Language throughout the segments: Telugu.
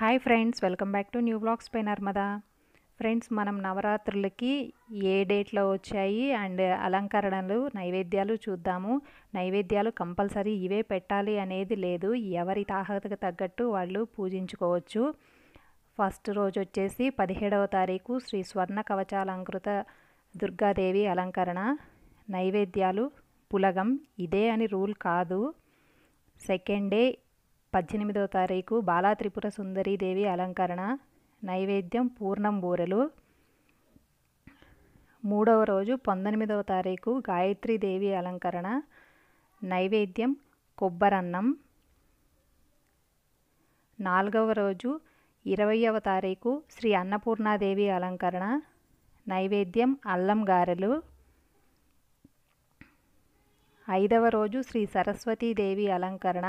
hi friends welcome back to new blogs పై నర్మదా ఫ్రెండ్స్ మనం నవరాత్రులకి ఏ డేట్లో వచ్చాయి అండ్ అలంకరణలు నైవేద్యాలు చూద్దాము నైవేద్యాలు కంపల్సరీ ఇవే పెట్టాలి అనేది లేదు ఎవరి తాహతకు తగ్గట్టు వాళ్ళు పూజించుకోవచ్చు ఫస్ట్ రోజు వచ్చేసి పదిహేడవ తారీఖు శ్రీ స్వర్ణ కవచాలంకృత దుర్గాదేవి అలంకరణ నైవేద్యాలు పులగం ఇదే అని రూల్ కాదు సెకండ్ డే పద్దెనిమిదవ తారీఖు బాలా త్రిపుర సుందరీదేవి అలంకరణ నైవేద్యం పూర్ణం బూరెలు మూడవ రోజు పంతొమ్మిదవ తారీఖు గాయత్రీదేవి అలంకరణ నైవేద్యం కొబ్బరన్నం నాలుగవ రోజు ఇరవయవ తారీఖు శ్రీ అన్నపూర్ణాదేవి అలంకరణ నైవేద్యం అల్లం గారెలు ఐదవ రోజు శ్రీ సరస్వతీదేవి అలంకరణ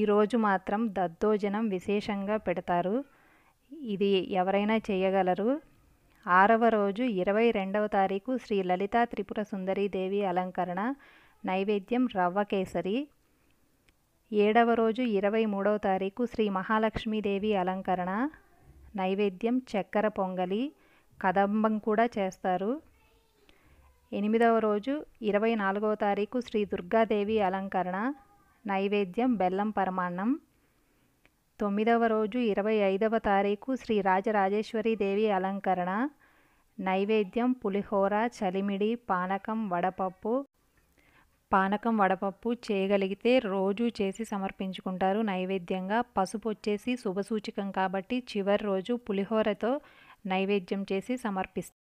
ఈరోజు మాత్రం దద్దోజనం విశేషంగా పెడతారు ఇది ఎవరైనా చేయగలరు ఆరవ రోజు ఇరవై రెండవ తారీఖు శ్రీ లలితా త్రిపుర సుందరీదేవి అలంకరణ నైవేద్యం రవ్వ కేసరి ఏడవ రోజు ఇరవై మూడవ తారీఖు శ్రీ మహాలక్ష్మీదేవి అలంకరణ నైవేద్యం చక్కెర పొంగలి కదంబం కూడా చేస్తారు ఎనిమిదవ రోజు ఇరవై నాలుగవ తారీఖు శ్రీ దుర్గాదేవి అలంకరణ నైవేద్యం బెల్లం పరమాన్నం తొమ్మిదవ రోజు ఇరవై ఐదవ తారీఖు శ్రీ రాజరాజేశ్వరి దేవి అలంకరణ నైవేద్యం పులిహోర చలిమిడి పానకం వడపప్పు పానకం వడపప్పు చేయగలిగితే రోజు చేసి సమర్పించుకుంటారు నైవేద్యంగా పసుపు వచ్చేసి శుభసూచకం కాబట్టి చివరి రోజు పులిహోరతో నైవేద్యం చేసి సమర్పిస్తారు